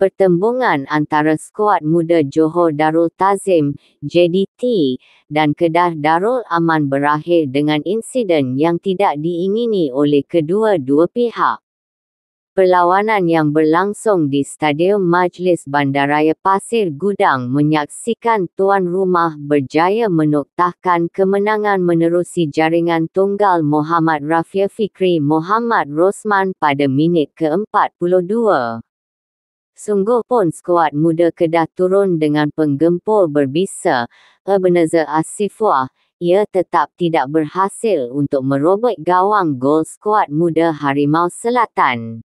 pertembungan antara skuad muda Johor Darul Tazim JDT dan Kedah Darul Aman berakhir dengan insiden yang tidak diingini oleh kedua-dua pihak. Perlawanan yang berlangsung di Stadium Majlis Bandaraya Pasir Gudang menyaksikan tuan rumah berjaya menoktahkan kemenangan menerusi jaringan tunggal Muhammad Rafia Fikri Muhammad Rosman pada minit ke-42. Sungguh pun skuad muda Kedah turun dengan penggempol berbisa, Ebenezer Asifuah, ia tetap tidak berhasil untuk merobek gawang gol skuad muda Harimau Selatan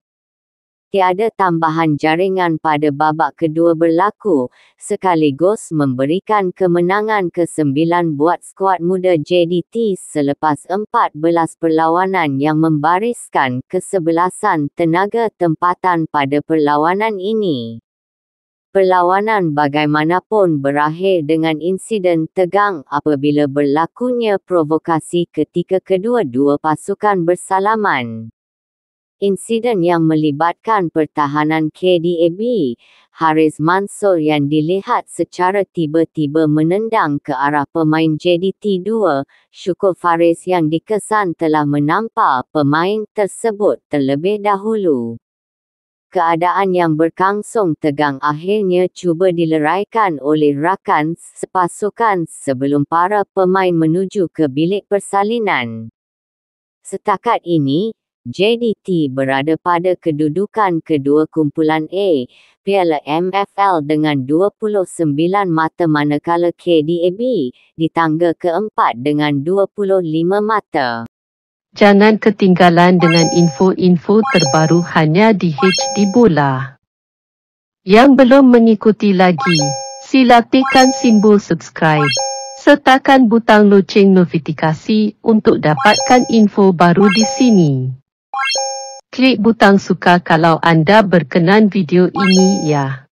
tiada tambahan jaringan pada babak kedua berlaku, sekaligus memberikan kemenangan ke sembilan buat skuad muda JDT selepas empat belas perlawanan yang membariskan kesebelasan tenaga tempatan pada perlawanan ini. Perlawanan bagaimanapun berakhir dengan insiden tegang apabila berlakunya provokasi ketika kedua-dua pasukan bersalaman insiden yang melibatkan pertahanan KDAB, Haris Mansor yang dilihat secara tiba-tiba menendang ke arah pemain JDT2, Syukur Faris yang dikesan telah menampar pemain tersebut terlebih dahulu. Keadaan yang berkangsung tegang akhirnya cuba dileraikan oleh rakan sepasukan sebelum para pemain menuju ke bilik persalinan. Setakat ini, JDT berada pada kedudukan kedua kumpulan A, Piala MFL dengan 29 mata manakala KDAB di tangga keempat dengan 25 mata. Jangan ketinggalan dengan info-info terbaru hanya di HD Bola. Yang belum mengikuti lagi, sila tekan simbol subscribe. Sertakan butang loceng notifikasi untuk dapatkan info baru di sini. Klik butang suka kalau anda berkenan video ini ya.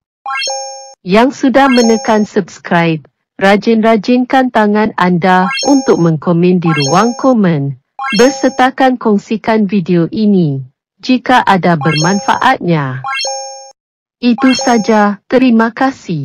Yang sudah menekan subscribe, rajin-rajinkan tangan anda untuk mengkomen di ruang komen. Bersertakan kongsikan video ini jika ada bermanfaatnya. Itu saja, terima kasih.